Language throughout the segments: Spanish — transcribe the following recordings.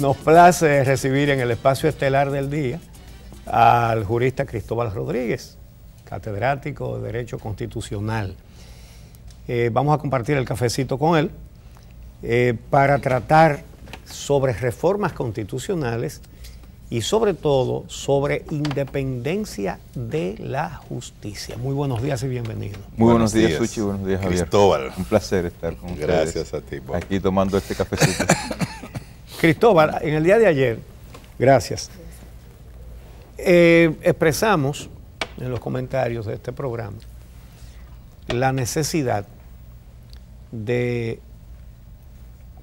Nos place recibir en el espacio estelar del día al jurista Cristóbal Rodríguez, catedrático de Derecho Constitucional. Eh, vamos a compartir el cafecito con él eh, para tratar sobre reformas constitucionales y sobre todo sobre independencia de la justicia. Muy buenos días y bienvenido. Muy buenos, días, Suchi, buenos días, Javier. Cristóbal. Un placer estar con Gracias ustedes. Gracias a ti. Aquí tomando este cafecito. Cristóbal, en el día de ayer, gracias, eh, expresamos en los comentarios de este programa la necesidad de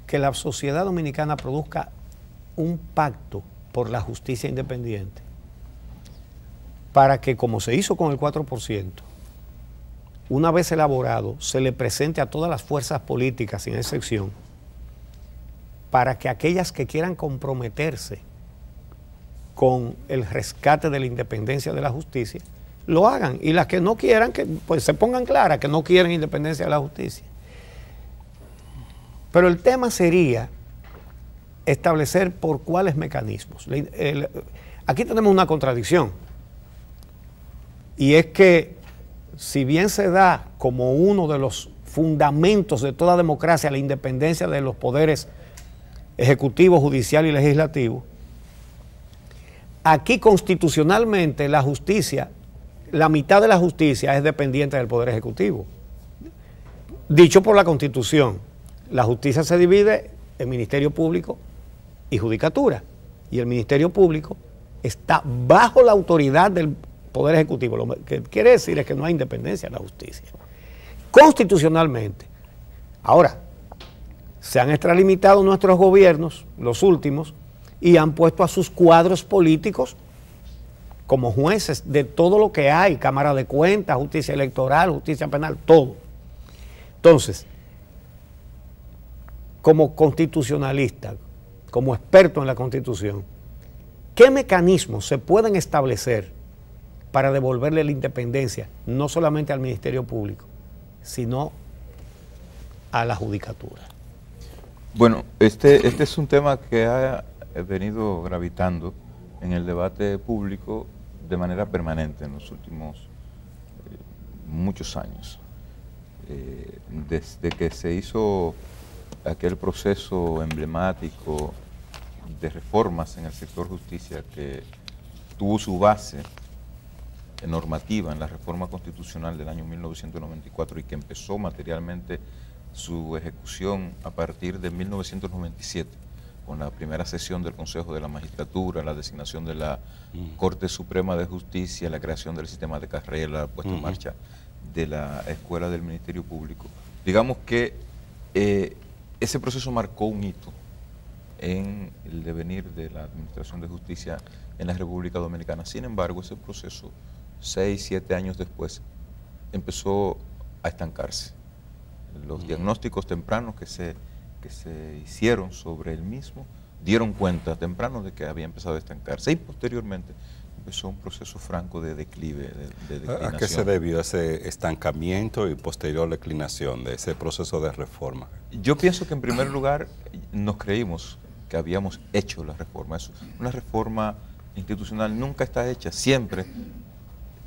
que la sociedad dominicana produzca un pacto por la justicia independiente para que, como se hizo con el 4%, una vez elaborado, se le presente a todas las fuerzas políticas, sin excepción, para que aquellas que quieran comprometerse con el rescate de la independencia de la justicia, lo hagan. Y las que no quieran, que pues se pongan claras que no quieren independencia de la justicia. Pero el tema sería establecer por cuáles mecanismos. aquí tenemos una contradicción. Y es que si bien se da como uno de los fundamentos de toda democracia la independencia de los poderes ejecutivo, judicial y legislativo, aquí constitucionalmente la justicia, la mitad de la justicia es dependiente del Poder Ejecutivo. Dicho por la Constitución, la justicia se divide en Ministerio Público y Judicatura. Y el Ministerio Público está bajo la autoridad del Poder Ejecutivo. Lo que quiere decir es que no hay independencia en la justicia. Constitucionalmente. Ahora, se han extralimitado nuestros gobiernos, los últimos, y han puesto a sus cuadros políticos como jueces de todo lo que hay, Cámara de Cuentas, justicia electoral, justicia penal, todo. Entonces, como constitucionalista, como experto en la constitución, ¿qué mecanismos se pueden establecer para devolverle la independencia, no solamente al Ministerio Público, sino a la Judicatura? Bueno, este, este es un tema que ha eh, venido gravitando en el debate público de manera permanente en los últimos eh, muchos años. Eh, desde que se hizo aquel proceso emblemático de reformas en el sector justicia que tuvo su base normativa en la reforma constitucional del año 1994 y que empezó materialmente su ejecución a partir de 1997, con la primera sesión del Consejo de la Magistratura, la designación de la mm. Corte Suprema de Justicia, la creación del sistema de carrera, la puesta en marcha de la Escuela del Ministerio Público. Digamos que eh, ese proceso marcó un hito en el devenir de la Administración de Justicia en la República Dominicana. Sin embargo, ese proceso, seis, siete años después, empezó a estancarse los diagnósticos tempranos que se, se hicieron sobre el mismo dieron cuenta temprano de que había empezado a estancarse y posteriormente empezó un proceso franco de declive. De, ¿A qué se debió ese estancamiento y posterior declinación de ese proceso de reforma? Yo pienso que en primer lugar eh, nos creímos que habíamos hecho la reforma. una reforma institucional nunca está hecha, siempre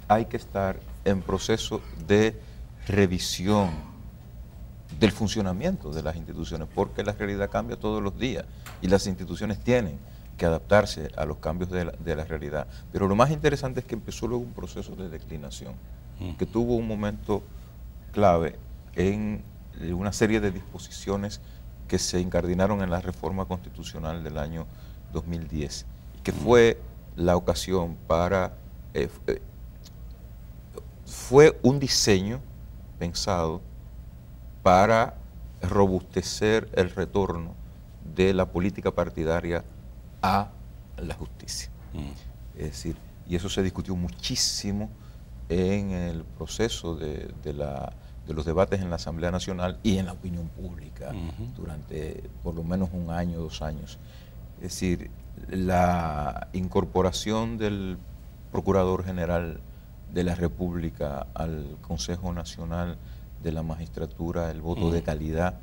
hay que estar en proceso de revisión del funcionamiento de las instituciones, porque la realidad cambia todos los días y las instituciones tienen que adaptarse a los cambios de la, realidad. Pero lo más interesante es que empezó luego un proceso de declinación, mm. que tuvo un momento clave en eh, una serie de disposiciones que se incardinaron en la reforma constitucional del año 2010, que mm. fue la ocasión para... Eh, eh, fue un diseño pensado para robustecer el retorno de la política partidaria a la justicia. Mm. Es decir, y eso se discutió muchísimo en el proceso de, los debates en la Asamblea Nacional y en la opinión pública durante por lo menos un año, dos años. Es decir, la incorporación del Procurador General de la República al Consejo Nacional de la magistratura, el voto de mm. calidad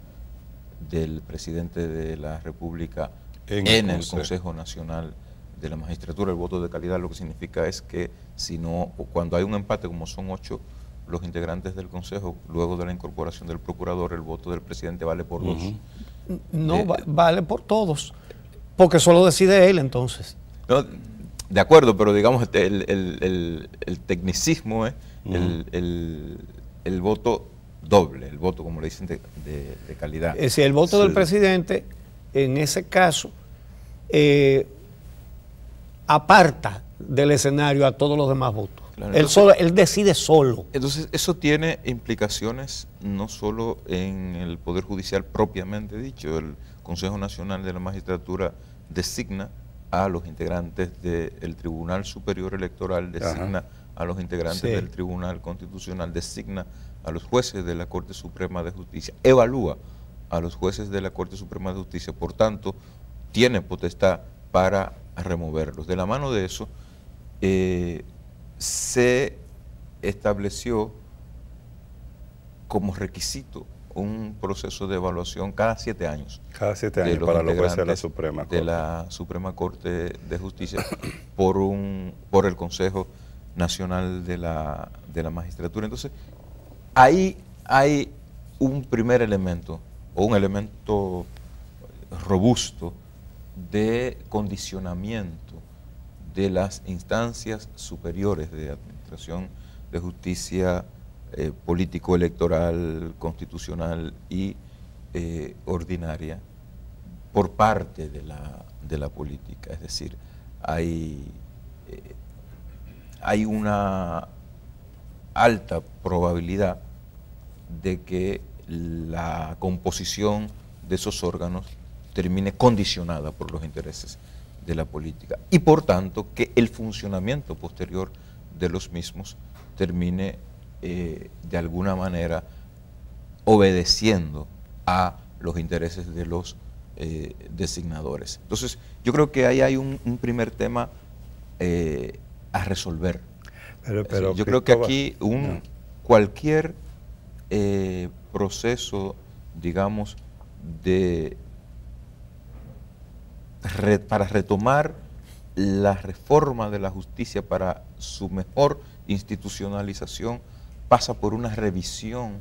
del presidente de la República en, el, Consejo. Nacional de la Magistratura. El voto de calidad lo que significa es que si no, cuando hay un empate, como son ocho los integrantes del Consejo, luego de la incorporación del procurador, el voto del presidente vale por dos. No, vale por todos, porque solo decide él entonces. de acuerdo, pero digamos, el, el, tecnicismo ¿eh? el voto doble, el voto, como le dicen, de, calidad. Es decir, el voto del presidente, en ese caso, eh, aparta del escenario a todos los demás votos. él, solo, él decide solo. Entonces, eso tiene implicaciones no solo en el Poder Judicial propiamente dicho. El Consejo Nacional de la Magistratura designa a los integrantes del Tribunal Superior Electoral, designa a los integrantes del Tribunal Constitucional, designa a los jueces de la Corte Suprema de Justicia, evalúa a los jueces de la Corte Suprema de Justicia, por tanto, tiene potestad para removerlos. De la mano de eso, eh, se estableció como requisito un proceso de evaluación cada siete años. Cada siete años para los jueces de la Suprema Corte. De la Suprema Corte de Justicia por, un, por el Consejo Nacional de la, de la Magistratura. Entonces, ahí hay un primer elemento o un elemento robusto de condicionamiento de las instancias superiores de administración de justicia eh, político-electoral, constitucional y eh, ordinaria por parte de la, política. Es decir, hay, eh, hay una alta probabilidad de que la composición de esos órganos termine condicionada por los intereses de la política y por tanto que el funcionamiento posterior de los mismos termine eh, de alguna manera obedeciendo a los intereses de los eh, designadores. Entonces, yo creo que ahí hay un, primer tema eh, a resolver. Pero, yo creo que aquí un, cualquier eh, proceso, digamos, de para retomar la reforma de la justicia para su mejor institucionalización pasa por una revisión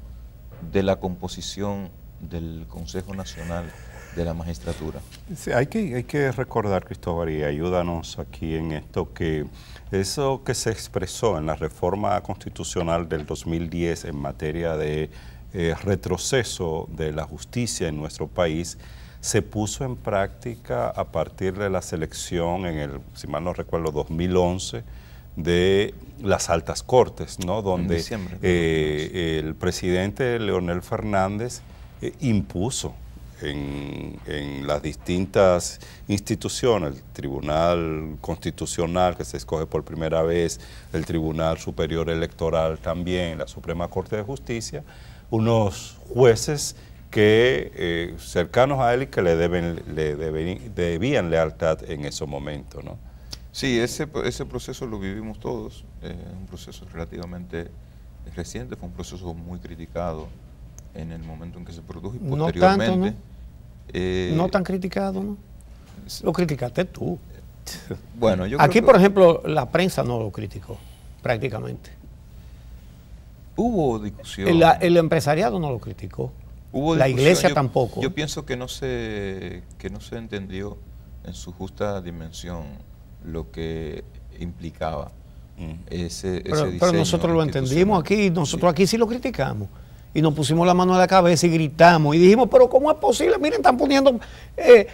de la composición del Consejo Nacional de la magistratura. hay, que, hay que recordar, Cristóbal, y ayúdanos aquí en esto, que eso que se expresó en la reforma constitucional del 2010 en materia de eh, retroceso de la justicia en nuestro país, se puso en práctica a partir de la selección en el, si mal no recuerdo, 2011 de las altas cortes, ¿no? Donde eh, el presidente Leonel Fernández eh, impuso en, las distintas instituciones, el Tribunal Constitucional que se escoge por primera vez, el Tribunal Superior Electoral también, la Suprema Corte de Justicia, unos jueces que eh, cercanos a él y que le, deben, le debían lealtad en ese momento. ¿no? Sí, ese, ese proceso lo vivimos todos, eh, un proceso relativamente reciente, fue un proceso muy criticado en el momento en que se produjo y posteriormente. Eh, no, tan criticado, ¿no? Lo criticaste tú. Bueno, Aquí, por ejemplo, la prensa no lo criticó, prácticamente. Hubo discusión. El, empresariado no lo criticó. la iglesia tampoco. Yo pienso que no se que no se entendió en su justa dimensión lo que implicaba mm. ese, pero, Pero nosotros lo entendimos aquí, nosotros aquí sí lo criticamos y nos pusimos la mano a la cabeza y gritamos y dijimos, pero ¿cómo es posible? Miren, están poniendo, eh,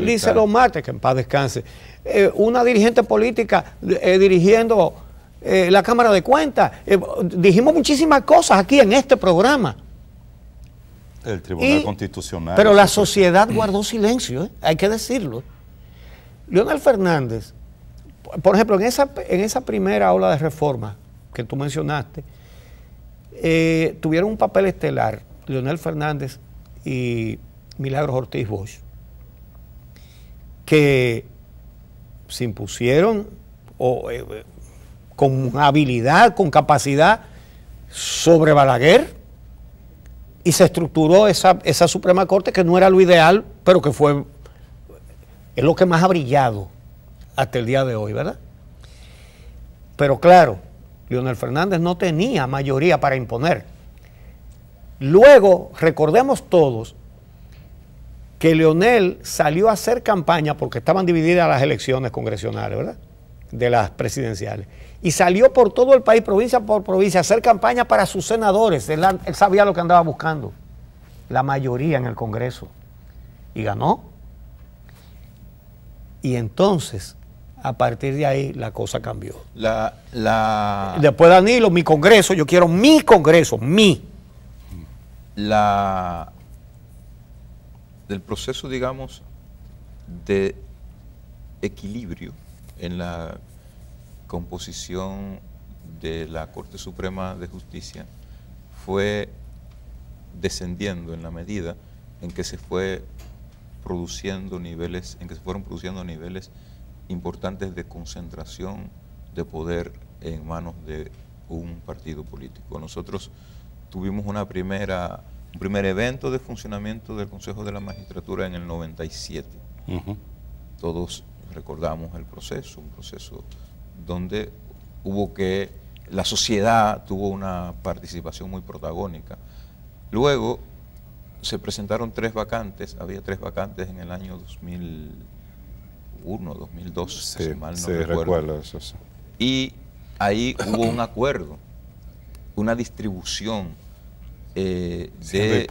Lice Lomarte, que en paz descanse, eh, una dirigente política eh, dirigiendo eh, la Cámara de Cuentas. dijimos muchísimas cosas aquí en este programa. El Tribunal Constitucional. Pero la sociedad guardó silencio, hay que decirlo. Leonel Fernández, por ejemplo, en esa, en esa primera ola de reforma que tú mencionaste, eh, tuvieron un papel estelar Leonel Fernández y Milagros Ortiz Bosch, que se impusieron eh, con habilidad, con capacidad sobre Balaguer y se estructuró esa, esa Suprema Corte que no era lo ideal, pero que fue es lo que más ha brillado hasta el día de hoy, ¿verdad? Pero claro, Leonel Fernández no tenía mayoría para imponer. Luego, recordemos todos que Leonel salió a hacer campaña porque estaban divididas las elecciones congresionales, ¿verdad? De las presidenciales. Y salió por todo el país, provincia por provincia, a hacer campaña para sus senadores. Él, sabía lo que andaba buscando, la mayoría en el Congreso. Y ganó. Y entonces, a partir de ahí la cosa cambió. La, la... Después Danilo, mi Congreso, yo quiero mi Congreso, mi. La... Del proceso, digamos, de equilibrio en la composición de la Corte Suprema de Justicia fue descendiendo en la medida en que se fue produciendo niveles, en que se fueron produciendo niveles importantes de concentración de poder en manos de un partido político. Nosotros tuvimos una primera, un primer evento de funcionamiento del Consejo de la Magistratura en el 97. Todos recordamos el proceso, un proceso donde hubo que, la sociedad tuvo una participación muy protagónica. Luego se presentaron tres vacantes, había tres vacantes en el año 2000. 2002, si mal no recuerdo. eso, Y ahí hubo un acuerdo, una distribución eh, de,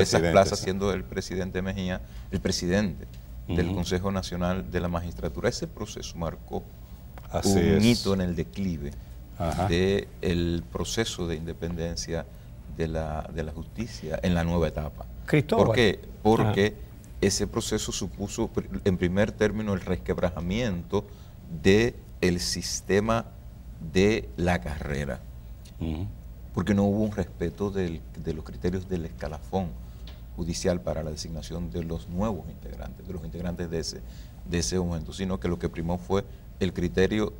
esas plazas, siendo el presidente Mejía el presidente del Consejo Nacional de la Magistratura. Ese proceso marcó un hito en el declive del proceso de independencia de la, justicia en la nueva etapa. Cristóbal. ¿Por qué? Porque ah ese proceso supuso en primer término el resquebrajamiento del sistema de la carrera, porque no hubo un respeto de los criterios del escalafón judicial para la designación de los nuevos integrantes, de los integrantes de ese, de ese momento, sino que lo que primó fue el criterio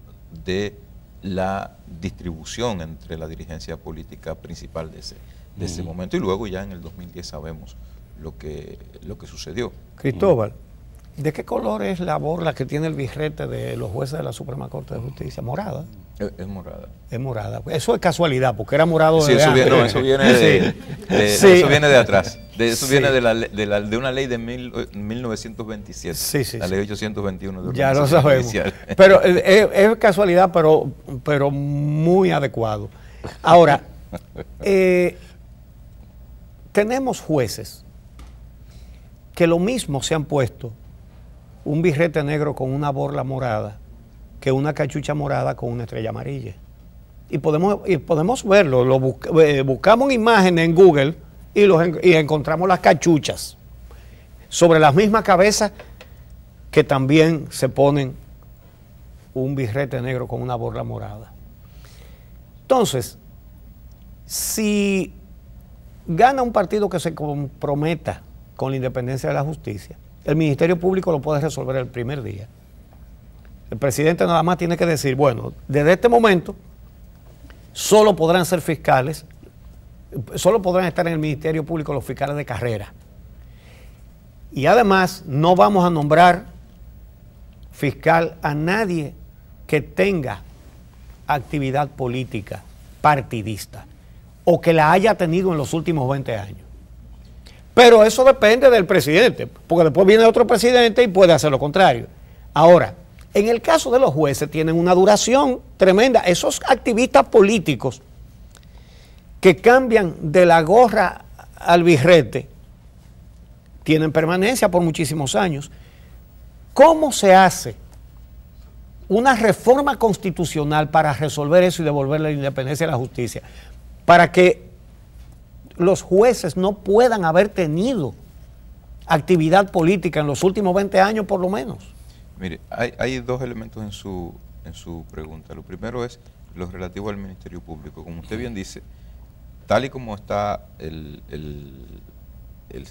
de la distribución entre la dirigencia política principal de ese momento. Y luego ya en el 2010 sabemos lo que, lo que sucedió. Cristóbal, ¿de qué color es la borla que tiene el birrete de los jueces de la Suprema Corte de Justicia? ¿Morada? Es, morada. Es morada. Eso es casualidad, porque era morado sí, eso Viene, de, Eso viene de atrás. eso viene de, una ley de 1927. La ley 821 de Ya lo sabemos. Pero eh, eh, es, casualidad, pero, pero muy adecuado. Ahora, eh, tenemos jueces que lo mismo se han puesto un birrete negro con una borla morada que una cachucha morada con una estrella amarilla. Y podemos, podemos verlo, eh, buscamos imágenes en Google y, los y encontramos las cachuchas sobre las mismas cabezas que también se ponen un birrete negro con una borla morada. Entonces, si gana un partido que se comprometa con la independencia de la justicia. El Ministerio Público lo puede resolver el primer día. El presidente nada más tiene que decir, bueno, desde este momento solo podrán ser fiscales, solo podrán estar en el Ministerio Público los fiscales de carrera. Y además no vamos a nombrar fiscal a nadie que tenga actividad política partidista o que la haya tenido en los últimos 20 años. Pero eso depende del presidente, porque después viene otro presidente y puede hacer lo contrario. Ahora, en el caso de los jueces tienen una duración tremenda. Esos activistas políticos que cambian de la gorra al birrete tienen permanencia por muchísimos años. ¿Cómo se hace una reforma constitucional para resolver eso y devolverle la independencia a la justicia? Para que los jueces no puedan haber tenido actividad política en los últimos 20 años por lo menos? Mire, hay, dos elementos en su, pregunta. Lo primero es lo relativo al Ministerio Público. Como usted bien dice, tal y como está el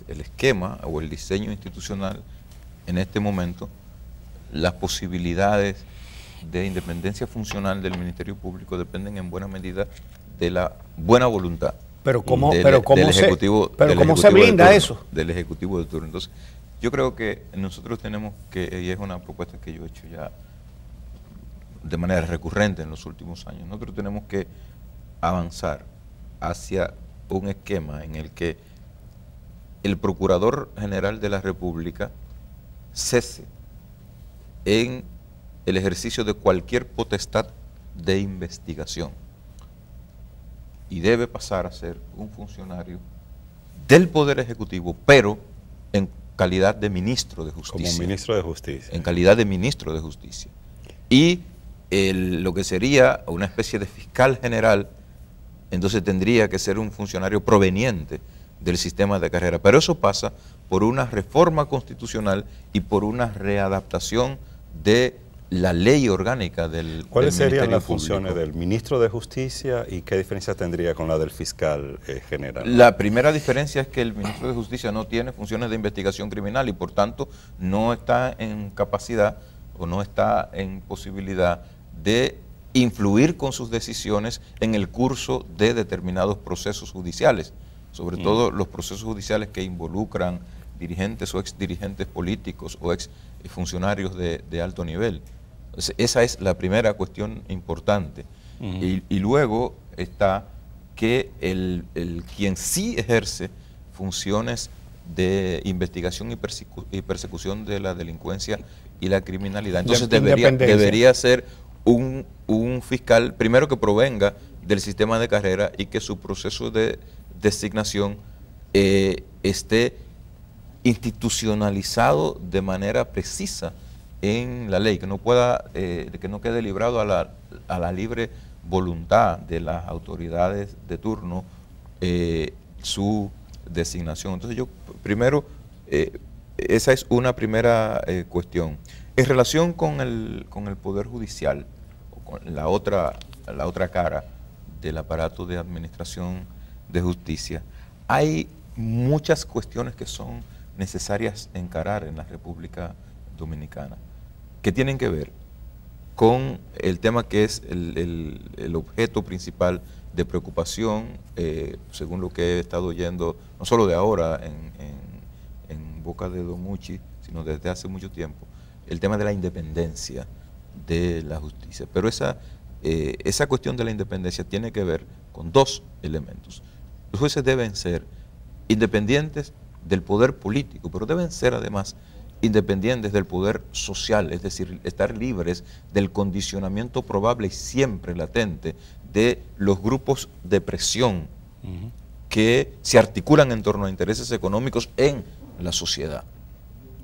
esquema o el diseño institucional en este momento, las posibilidades de independencia funcional del Ministerio Público dependen en buena medida de la buena voluntad pero cómo, pero e- cómo se, brinda eso. Del ejecutivo de turno. Entonces, yo creo que nosotros tenemos que, y es una propuesta que yo he hecho ya de manera recurrente en los últimos años, nosotros tenemos que avanzar hacia un esquema en el que el Procurador General de la República cese en el ejercicio de cualquier potestad de investigación y debe pasar a ser un funcionario del Poder Ejecutivo, pero en calidad de ministro de justicia. Como ministro de justicia. En calidad de ministro de justicia. Y lo que sería una especie de fiscal general, entonces tendría que ser un funcionario proveniente del sistema de carrera. Pero eso pasa por una reforma constitucional y por una readaptación de la ley orgánica del ¿Cuáles serían las funciones del ministro de Justicia y qué diferencias tendría con la del fiscal eh, general? La primera diferencia es que el ministro de Justicia no tiene funciones de investigación criminal y por tanto no está en capacidad o no está en posibilidad de influir con sus decisiones en el curso de determinados procesos judiciales, sobre mm. todo los procesos judiciales que involucran dirigentes o ex dirigentes políticos o ex funcionarios de alto nivel esa es la primera cuestión importante. y, luego está que el, quien sí ejerce funciones de investigación y, persecución de la delincuencia y la criminalidad. Entonces debería, ser un, fiscal, primero que provenga del sistema de carrera y que su proceso de designación eh, esté institucionalizado de manera precisa en la ley, que no pueda, eh, que no quede librado a la, a la, libre voluntad de las autoridades de turno eh, su designación. Entonces yo primero, eh, esa es una primera cuestión. En relación con el, con el Poder Judicial, con la otra, la otra cara del aparato de administración de justicia, hay muchas cuestiones que son necesarias encarar en la República Dominicana que tienen que ver con el tema que es el, objeto principal de preocupación, eh, según lo que he estado oyendo, no solo de ahora en, boca de Don sino desde hace mucho tiempo, el tema de la independencia de la justicia. Pero esa, eh, esa cuestión de la independencia tiene que ver con dos elementos. Los jueces deben ser independientes del poder político, pero deben ser además independientes del poder social, es decir, estar libres del condicionamiento probable y siempre latente de los grupos de presión que se articulan en torno a intereses económicos en la sociedad.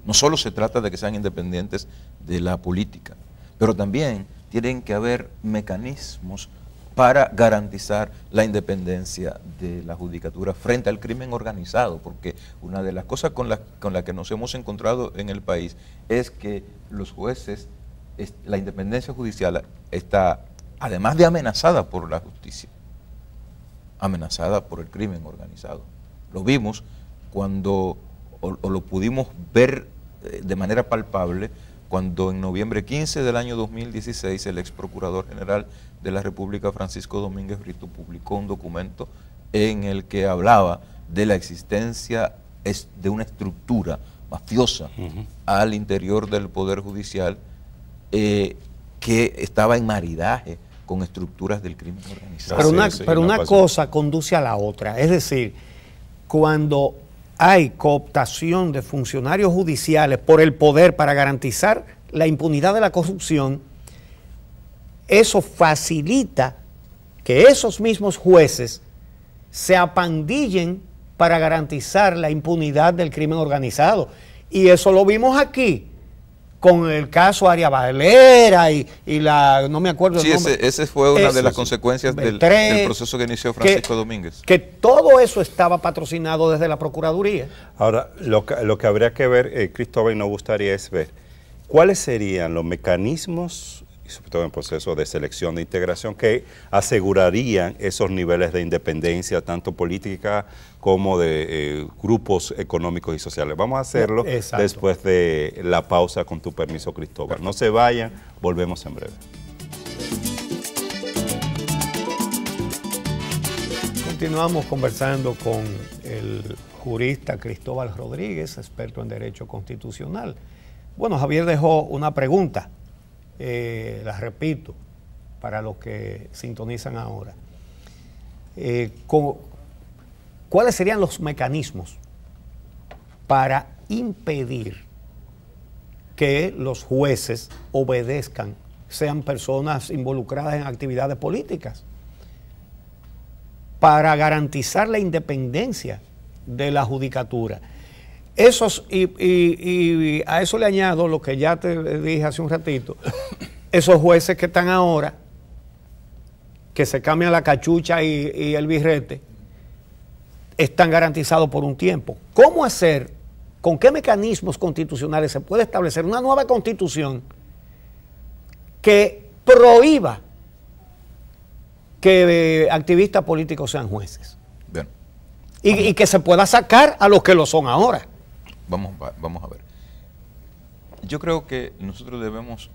No solo se trata de que sean independientes de la política, pero también tienen que haber mecanismos para garantizar la independencia de la judicatura frente al crimen organizado, porque una de las cosas con las que nos hemos encontrado en el país es que los jueces, la independencia judicial está, además de amenazada por la justicia, amenazada por el crimen organizado. Lo vimos cuando, o lo pudimos ver eh, de manera palpable, cuando en noviembre 15 del año 2016 el ex procurador general de la República Francisco Domínguez Brito publicó un documento en el que hablaba de la existencia de una estructura mafiosa al interior del Poder Judicial eh, que estaba en maridaje con estructuras del crimen organizado. Pero una, pero una cosa conduce a la otra, es decir, cuando hay cooptación de funcionarios judiciales por el poder para garantizar la impunidad de la corrupción, eso facilita que esos mismos jueces se apandillen para garantizar la impunidad del crimen organizado. Y eso lo vimos aquí con el caso Aria Valera y, y la, no me acuerdo sí, el nombre. Ese, fue una de las consecuencias del, proceso que inició Francisco Domínguez. Que todo eso estaba patrocinado desde la Procuraduría. Ahora, lo que, lo que habría que ver, eh, Cristóbal, y nos gustaría es ver cuáles serían los mecanismos, y sobre todo en proceso de selección de integración, que asegurarían esos niveles de independencia, tanto política como de eh, grupos económicos y sociales. Vamos a hacerlo eh, después de la pausa con tu permiso, Cristóbal. No se vayan, volvemos en breve. Continuamos conversando con el jurista Cristóbal Rodríguez, experto en Derecho Constitucional. Bueno, Javier dejó una pregunta, eh, la repito, para los que sintonizan ahora. ¿Cuáles serían los mecanismos para impedir que los jueces obedezcan, sean personas involucradas en actividades políticas? Para garantizar la independencia de la judicatura. Esos, y, a eso le añado lo que ya te dije hace un ratito, esos jueces que están ahora, que se cambian la cachucha y, y el birrete, están garantizados por un tiempo. ¿Cómo hacer, con qué mecanismos constitucionales se puede establecer una nueva constitución que prohíba que eh, activistas políticos sean jueces? Y, que se pueda sacar a los que lo son ahora. vamos a ver. Yo creo que nosotros debemos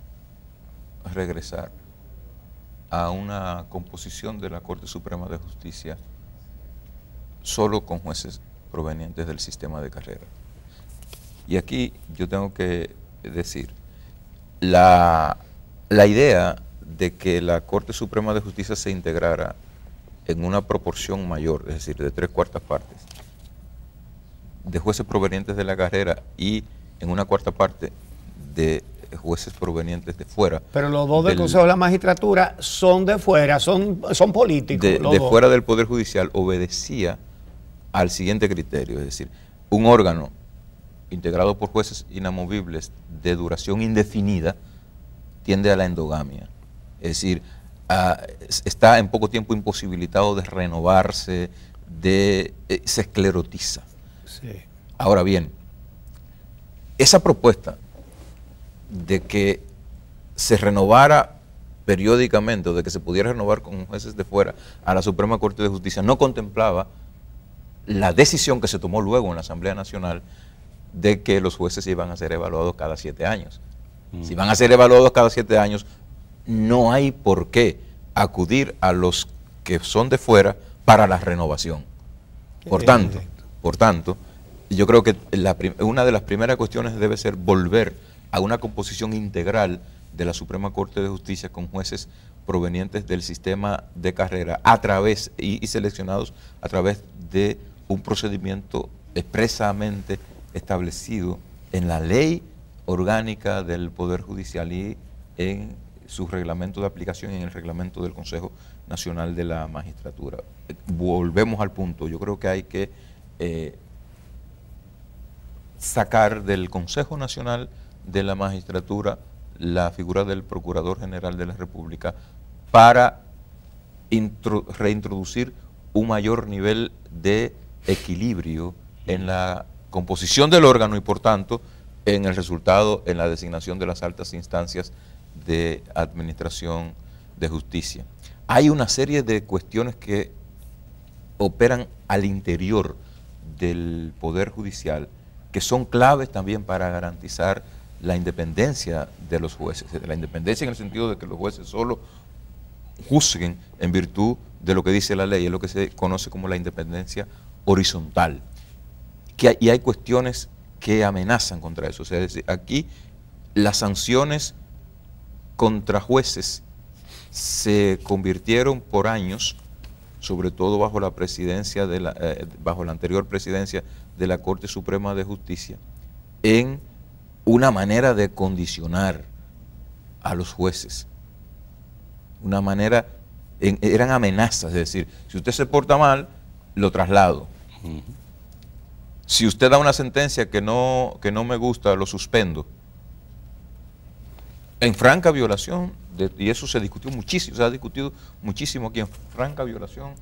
regresar a una composición de la Corte Suprema de Justicia solo con jueces provenientes del sistema de carrera. Y aquí yo tengo que decir, la, idea de que la Corte Suprema de Justicia se integrara en una proporción mayor, es decir, de tres cuartas partes, de jueces provenientes de la carrera y en una cuarta parte de jueces provenientes de fuera. Pero los dos del, Consejo de la Magistratura son de fuera, son, son políticos. De, fuera del Poder Judicial obedecía al siguiente criterio, es decir, un órgano integrado por jueces inamovibles de duración indefinida tiende a la endogamia, es decir, está en poco tiempo imposibilitado de renovarse, de, eh, se esclerotiza. Ahora bien, esa propuesta de que se renovara periódicamente o de que se pudiera renovar con jueces de fuera a la Suprema Corte de Justicia no contemplaba la decisión que se tomó luego en la Asamblea Nacional de que los jueces iban a ser evaluados cada siete años. Mm. Si van a ser evaluados cada siete años, no hay por qué acudir a los que son de fuera para la renovación. Por tanto, por tanto, yo creo que una de las primeras cuestiones debe ser volver a una composición integral de la Suprema Corte de Justicia con jueces provenientes del sistema de carrera a través y seleccionados a través de un procedimiento expresamente establecido en la ley orgánica del Poder Judicial y en su reglamento de aplicación y en el reglamento del Consejo Nacional de la Magistratura. Eh, volvemos al punto, yo creo que hay que eh, sacar del Consejo Nacional de la Magistratura la figura del Procurador General de la República para reintroducir un mayor nivel de equilibrio en la composición del órgano y por tanto en el resultado, en la designación de las altas instancias de administración de justicia. Hay una serie de cuestiones que operan al interior del Poder Judicial que son claves también para garantizar la independencia de los jueces, la independencia en el sentido de que los jueces solo juzguen en virtud de lo que dice la ley, es lo que se conoce como la independencia horizontal. Que, y hay cuestiones que amenazan contra eso. O sea, aquí las sanciones contra jueces se convirtieron por años, sobre todo bajo la presidencia de la, eh, bajo la anterior presidencia de la Corte Suprema de Justicia, en una manera de condicionar a los jueces. Una manera, eran amenazas, es decir, si usted se porta mal, lo traslado. Si usted da una sentencia que no, que no me gusta, lo suspendo. En franca violación, y eso se discutió muchísimo, se ha discutido muchísimo aquí, en franca violación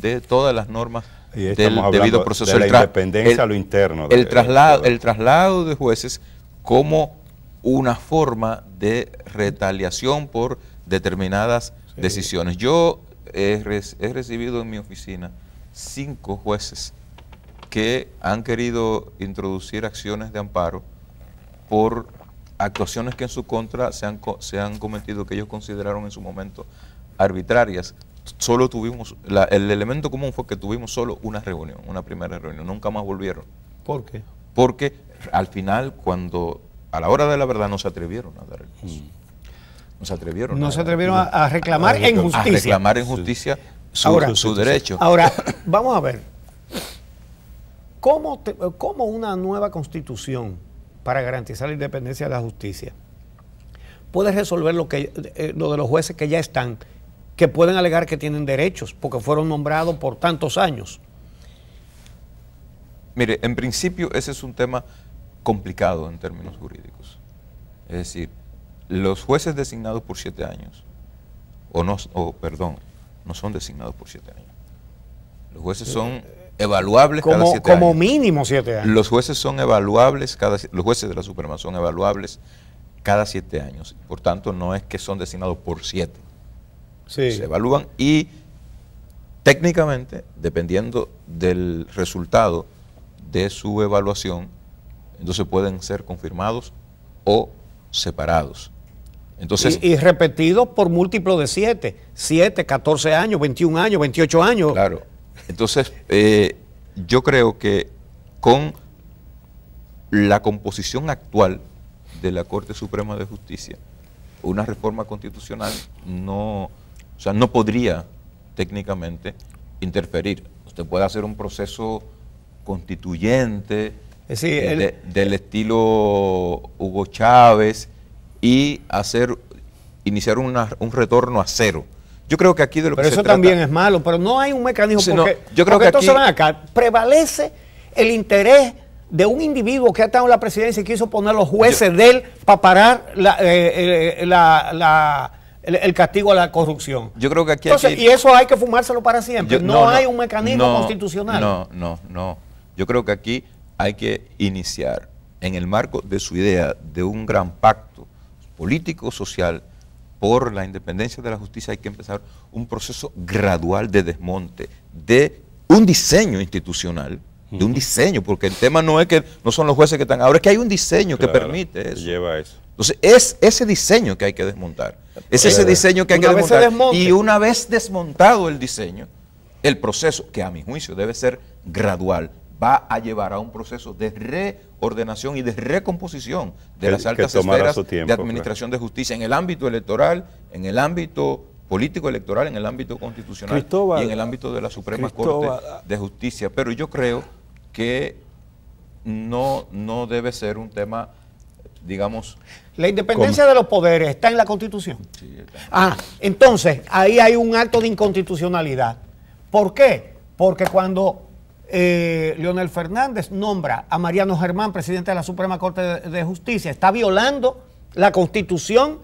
de todas las normas del debido proceso. De la el lo interno. el, traslado, el traslado de jueces como una forma de retaliación por determinadas decisiones. Yo he recibido en mi oficina cinco jueces que han querido introducir acciones de amparo por actuaciones que en su contra se han, se han cometido, que ellos consideraron en su momento arbitrarias. Solo tuvimos, el elemento común fue que tuvimos solo una reunión, una primera reunión, nunca más volvieron. ¿Por qué? Porque al final, cuando, a la hora de la verdad, no se atrevieron a dar el mm. No se atrevieron. No se atrevieron a, reclamar en justicia. A reclamar en justicia ahora, Ahora, vamos a ver. ¿Cómo, una nueva constitución para garantizar la independencia de la justicia puede resolver lo, que, eh, lo de los jueces que ya están, que pueden alegar que tienen derechos porque fueron nombrados por tantos años? Mire, en principio ese es un tema complicado en términos jurídicos. Es decir, los jueces designados por siete años, o no, o, perdón, no son designados por siete años. Los jueces son evaluables como, cada siete años. Como mínimo siete años. Los jueces son evaluables cada los jueces de la Suprema son evaluables cada siete años. Por tanto, no es que son designados por siete. Se evalúan y técnicamente, dependiendo del resultado de su evaluación, entonces pueden ser confirmados o separados y, repetido por múltiplo de siete, siete, catorce años, 21 años, veintiocho años. Claro. Entonces, eh, yo creo que con la composición actual de la Corte Suprema de Justicia, una reforma constitucional no, o sea, no podría técnicamente interferir. Usted puede hacer un proceso constituyente del estilo Hugo Chávez, y hacer, iniciar un retorno a cero. Yo creo que aquí de lo que se trata... Pero eso también es malo, pero no hay un mecanismo porque, yo creo que aquí, Prevalece el interés de un individuo que ha estado en la presidencia y quiso poner los jueces de él para parar eh, eh, el, castigo a la corrupción. Yo creo que aquí, y eso hay que fumárselo para siempre. no, hay un mecanismo constitucional. No, no, no. Yo creo que aquí hay que iniciar en el marco de su idea de un gran pacto político, social, por la independencia de la justicia hay que empezar un proceso gradual de desmonte, de un diseño institucional, de un diseño, porque el tema no es que no son los jueces que están ahora, es que hay un diseño que permite eso. Lleva eso. Entonces, es ese diseño que hay que desmontar. Es ese diseño que hay que desmontar. Y una vez desmontado el diseño, el proceso, que a mi juicio debe ser gradual, va a llevar a un proceso de reordenación y de recomposición de las altas esferas de administración de justicia en el ámbito electoral, en el ámbito político electoral, en el ámbito constitucional y en el ámbito de la Suprema Corte ah. de Justicia. Pero yo creo que no, no debe ser un tema, digamos... La independencia de los poderes está en la Constitución. ah, entonces ahí hay un acto de inconstitucionalidad. ¿Por qué? Porque cuando eh, Leonel Fernández nombra a Mariano Germán presidente de la Suprema Corte de, de Justicia. Está violando la Constitución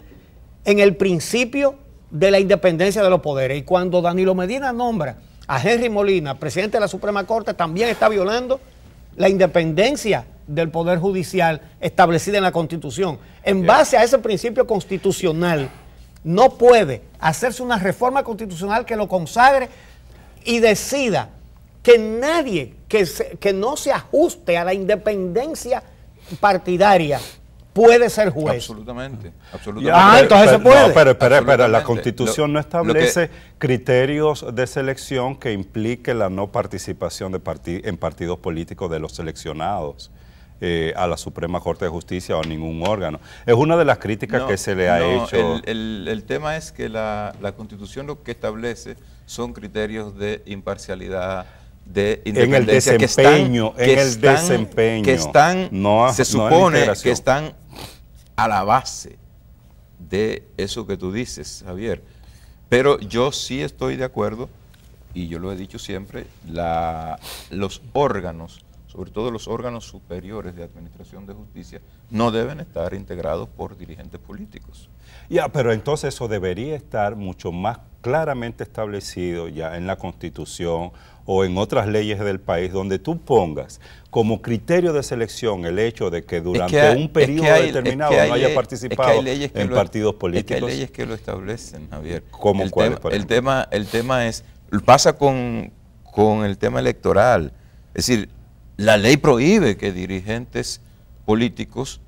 en el principio de la independencia de los poderes. Y cuando Danilo Medina nombra a Henry Molina presidente de la Suprema Corte, también está violando la independencia del Poder Judicial establecida en la Constitución. En base a ese principio constitucional, no puede hacerse una reforma constitucional que lo consagre y decida que nadie que, que no se ajuste a la independencia partidaria puede ser juez. Absolutamente. absolutamente. Ah, entonces se puede. No, pero espera, la constitución no establece criterios de selección que implique la no participación de en partidos políticos de los seleccionados. Eh, a la Suprema Corte de Justicia o a ningún órgano. Es una de las críticas que se le ha hecho. El, el, el, tema es que la, la Constitución lo que establece son criterios de imparcialidad en el desempeño, en el desempeño, que están, se supone que están a la base de eso que tú dices, Javier. Pero yo sí estoy de acuerdo, y yo lo he dicho siempre, la, los órganos, sobre todo los órganos superiores de administración de justicia, no deben estar integrados por dirigentes políticos. Ya, pero entonces eso debería estar mucho más claramente establecido ya en la Constitución o en otras leyes del país donde tú pongas como criterio de selección el hecho de que durante un periodo determinado no haya participado en partidos políticos. hay leyes que lo establecen, Javier. el cuál, tema, el tema, es, pasa con, el tema electoral. Es decir, la ley prohíbe que dirigentes políticos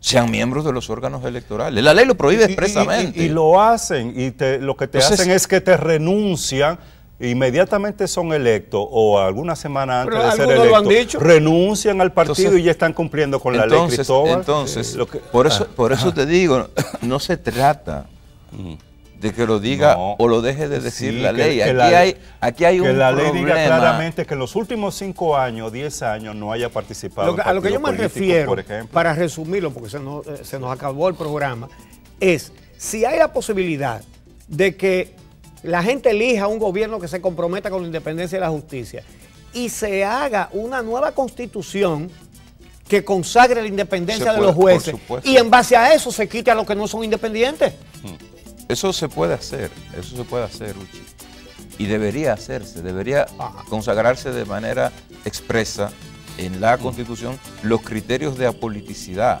sean miembros de los órganos electorales. La ley lo prohíbe expresamente. Y, lo hacen, y lo que te hacen es que te renuncian inmediatamente son electos o alguna semana antes de ser electos, renuncian al partido y ya están cumpliendo con la ley Cristóbal. Entonces, por eso, ah, por eso te digo, no se trata de que lo diga o lo deje de decir la ley. aquí, hay, un problema que la ley diga claramente que en los últimos cinco años, diez años, no haya participado. a lo que yo me refiero, para resumirlo, porque se nos, eh, se nos acabó el programa, es si hay la posibilidad de que la gente elija un gobierno que se comprometa con la independencia de la justicia y se haga una nueva constitución que consagre la independencia de los jueces y en base a eso se quite a los que no son independientes. Hmm. Eso se puede hacer, eso se puede hacer, Uchi. Y debería hacerse, debería ah. consagrarse de manera expresa en la hmm. Constitución los criterios de apoliticidad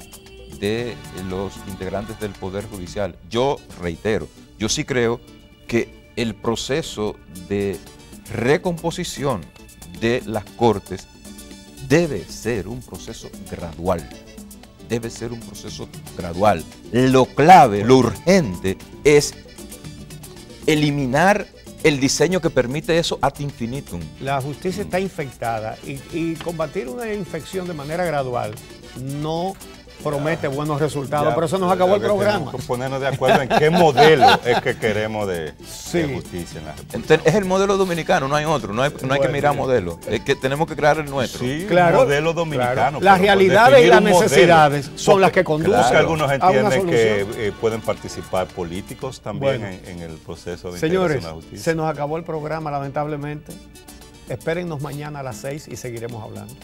de los integrantes del Poder Judicial. Yo reitero, yo sí creo que el proceso de recomposición de las Cortes debe ser un proceso gradual. Debe ser un proceso gradual. Lo clave, lo urgente es eliminar el diseño que permite eso ad infinitum. La justicia está infectada y, y combatir una infección de manera gradual no promete buenos resultados. pero eso nos acabó el programa. Que ponernos de acuerdo en qué modelo es que queremos de, justicia en la es el modelo dominicano, no hay otro. No hay, que mirar modelo. Es que tenemos que crear el nuestro. Sí, claro, modelo dominicano. Las realidades y las necesidades son las que conducen. algunos entienden que eh, pueden participar políticos también en, el proceso de Señores, la justicia. se nos acabó el programa, lamentablemente. Espérennos mañana a las seis y seguiremos hablando.